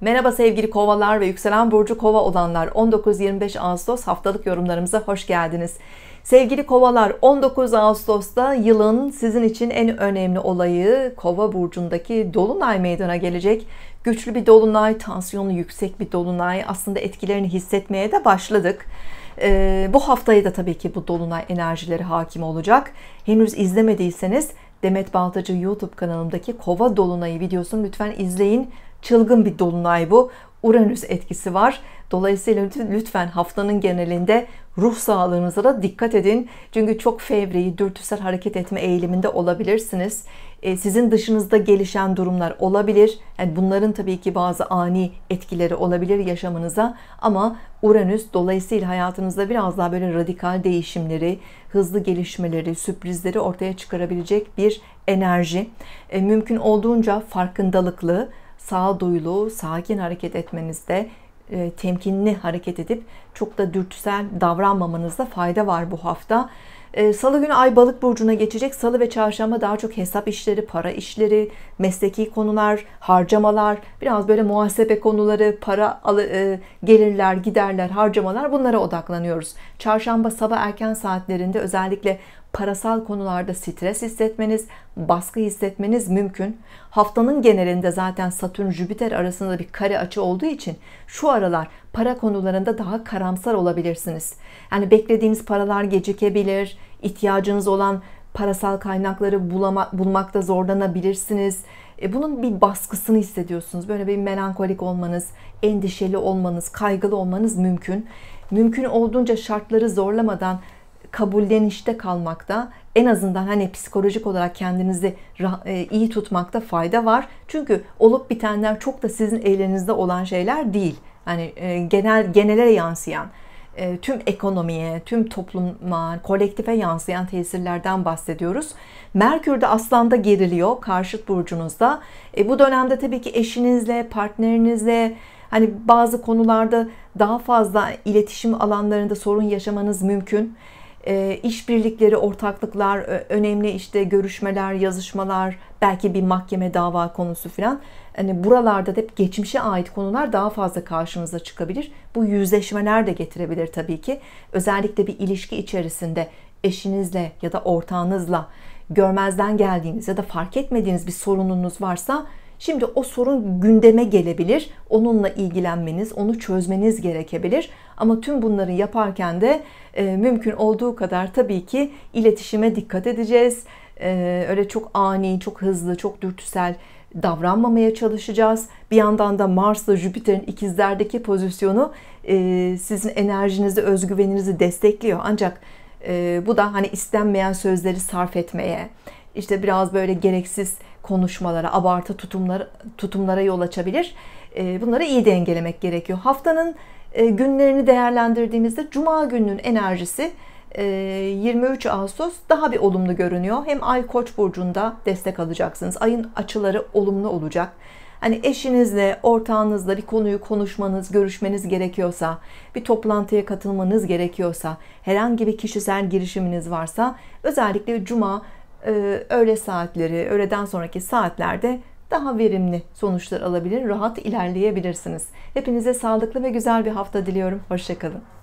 Merhaba sevgili kovalar ve yükselen burcu kova olanlar 19-25 Ağustos haftalık yorumlarımıza hoş geldiniz. Sevgili kovalar 19 Ağustos'ta yılın sizin için en önemli olayı kova burcundaki dolunay meydana gelecek. Güçlü bir dolunay, tansiyonu yüksek bir dolunay aslında etkilerini hissetmeye de başladık. Ee, bu haftayı da tabii ki bu dolunay enerjileri hakim olacak. Henüz izlemediyseniz Demet Baltacı YouTube kanalımdaki Kova Dolunayı videosunu lütfen izleyin çılgın bir dolunay bu. Uranüs etkisi var. Dolayısıyla lütfen haftanın genelinde ruh sağlığınıza da dikkat edin. Çünkü çok fevri, dürtüsel hareket etme eğiliminde olabilirsiniz. E, sizin dışınızda gelişen durumlar olabilir. Yani bunların tabii ki bazı ani etkileri olabilir yaşamınıza. Ama Uranüs dolayısıyla hayatınızda biraz daha böyle radikal değişimleri, hızlı gelişmeleri, sürprizleri ortaya çıkarabilecek bir enerji. E, mümkün olduğunca farkındalıklı, sağduyulu, sakin hareket etmenizde, e, temkinli hareket edip çok da dürtüsel davranmamanızda fayda var bu hafta. E, Salı günü Ay Balık burcuna geçecek. Salı ve Çarşamba daha çok hesap işleri, para işleri, mesleki konular, harcamalar, biraz böyle muhasebe konuları, para e, gelirler, giderler, harcamalar bunlara odaklanıyoruz. Çarşamba sabah erken saatlerinde özellikle parasal konularda stres hissetmeniz, baskı hissetmeniz mümkün. Haftanın genelinde zaten Satürn Jüpiter arasında bir kare açı olduğu için şu aralar para konularında daha karamsar olabilirsiniz. Yani beklediğiniz paralar gecikebilir, ihtiyacınız olan parasal kaynakları bulama, bulmakta zorlanabilirsiniz. E, bunun bir baskısını hissediyorsunuz. Böyle bir melankolik olmanız, endişeli olmanız, kaygılı olmanız mümkün. Mümkün olduğunca şartları zorlamadan kabullenişte kalmakta en azından hani psikolojik olarak kendinizi e, iyi tutmakta fayda var. Çünkü olup bitenler çok da sizin elinizde olan şeyler değil. Hani e, genel genele yansıyan e, tüm ekonomiye, tüm topluma, kolektife yansıyan tesirlerden bahsediyoruz. Merkür de Aslan'da geriliyor karşıt burcunuzda. E, bu dönemde tabii ki eşinizle, partnerinizle hani bazı konularda daha fazla iletişim alanlarında sorun yaşamanız mümkün. Ee, işbirlikleri, ortaklıklar, önemli işte görüşmeler, yazışmalar, belki bir mahkeme dava konusu filan. Hani buralarda da hep geçmişe ait konular daha fazla karşımıza çıkabilir. Bu yüzleşmeler de getirebilir tabii ki. Özellikle bir ilişki içerisinde eşinizle ya da ortağınızla görmezden geldiğiniz ya da fark etmediğiniz bir sorununuz varsa Şimdi o sorun gündeme gelebilir. Onunla ilgilenmeniz, onu çözmeniz gerekebilir. Ama tüm bunları yaparken de e, mümkün olduğu kadar tabii ki iletişime dikkat edeceğiz. E, öyle çok ani, çok hızlı, çok dürtüsel davranmamaya çalışacağız. Bir yandan da Mars'la Jüpiter'in ikizlerdeki pozisyonu e, sizin enerjinizi, özgüveninizi destekliyor. Ancak e, bu da hani istenmeyen sözleri sarf etmeye işte biraz böyle gereksiz konuşmalara, abartı tutumlara, tutumlara yol açabilir. Ee, bunları iyi dengelemek gerekiyor. Haftanın e, günlerini değerlendirdiğimizde Cuma gününün enerjisi 23 e, Ağustos daha bir olumlu görünüyor. Hem Ay Koç burcunda destek alacaksınız. Ayın açıları olumlu olacak. Hani eşinizle, ortağınızla bir konuyu konuşmanız, görüşmeniz gerekiyorsa, bir toplantıya katılmanız gerekiyorsa, herhangi bir kişisel girişiminiz varsa özellikle cuma ee, öğle saatleri, öğleden sonraki saatlerde daha verimli sonuçlar alabilir, rahat ilerleyebilirsiniz. Hepinize sağlıklı ve güzel bir hafta diliyorum. Hoşçakalın.